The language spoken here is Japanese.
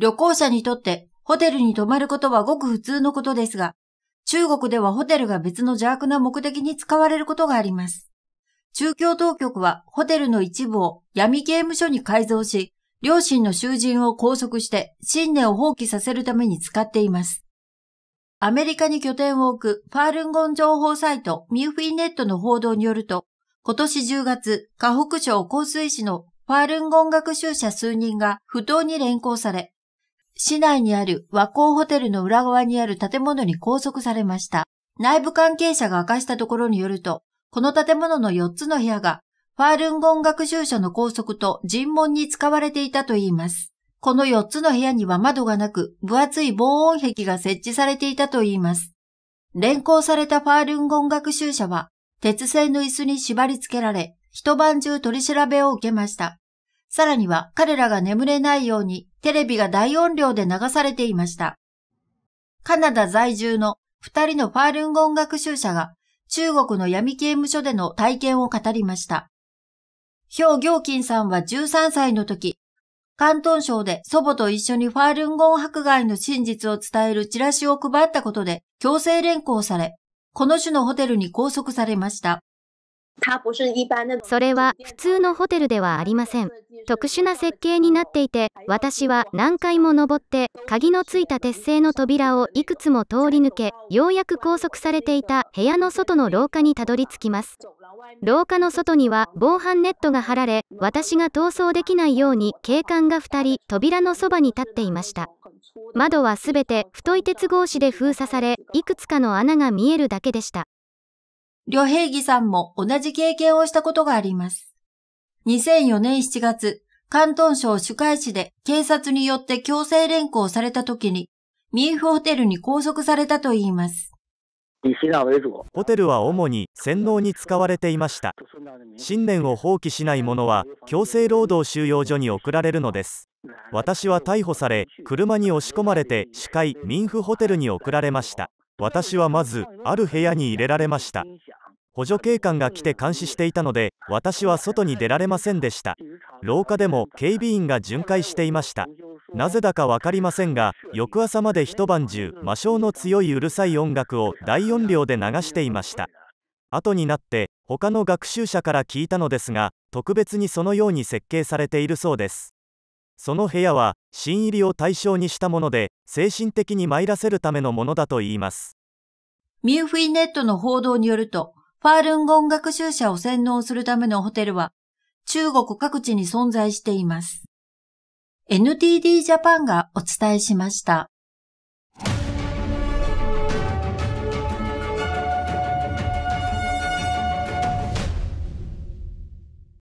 旅行者にとってホテルに泊まることはごく普通のことですが、中国ではホテルが別の邪悪な目的に使われることがあります。中共当局はホテルの一部を闇刑務所に改造し、両親の囚人を拘束して信念を放棄させるために使っています。アメリカに拠点を置くファールンゴン情報サイトミューフィーネットの報道によると、今年10月、河北省江水市のファールンゴン学習者数人が不当に連行され、市内にある和光ホテルの裏側にある建物に拘束されました。内部関係者が明かしたところによると、この建物の4つの部屋が、ファールンゴン学習者の拘束と尋問に使われていたといいます。この4つの部屋には窓がなく、分厚い防音壁が設置されていたといいます。連行されたファールンゴン学習者は、鉄製の椅子に縛り付けられ、一晩中取り調べを受けました。さらには彼らが眠れないようにテレビが大音量で流されていました。カナダ在住の二人のファールンゴン学習者が中国の闇刑務所での体験を語りました。ヒョウ・ギョウキンさんは13歳の時、関東省で祖母と一緒にファールンゴン迫害の真実を伝えるチラシを配ったことで強制連行され、この種のホテルに拘束されました。それは普通のホテルではありません。特殊な設計になっていて、私は何回も登って、鍵のついた鉄製の扉をいくつも通り抜け、ようやく拘束されていた部屋の外の廊下にたどり着きます。廊下の外には防犯ネットが張られ、私が逃走できないように警官が2人、扉のそばに立っていました。窓はすべて太い鉄格子で封鎖され、いくつかの穴が見えるだけでした。両平義さんも同じ経験をしたことがあります。2004年7月、関東省主会市で警察によって強制連行された時に、ミーフホテルに拘束されたといいます。ホテルは主に洗脳に使われていました。信念を放棄しない者は強制労働収容所に送られるのです。私は逮捕され、車に押し込まれて司会民夫ホテルに送られました。私はまず、ある部屋に入れられました。補助警官が来て監視していたので私は外に出られませんでした廊下でも警備員が巡回していましたなぜだか分かりませんが翌朝まで一晩中魔性の強いうるさい音楽を大音量で流していました後になって他の学習者から聞いたのですが特別にそのように設計されているそうですその部屋は新入りを対象にしたもので精神的に参らせるためのものだといいますミューフィーネットの報道によるとファールンゴン学習者を洗脳するためのホテルは中国各地に存在しています。NTD ジャパンがお伝えしました。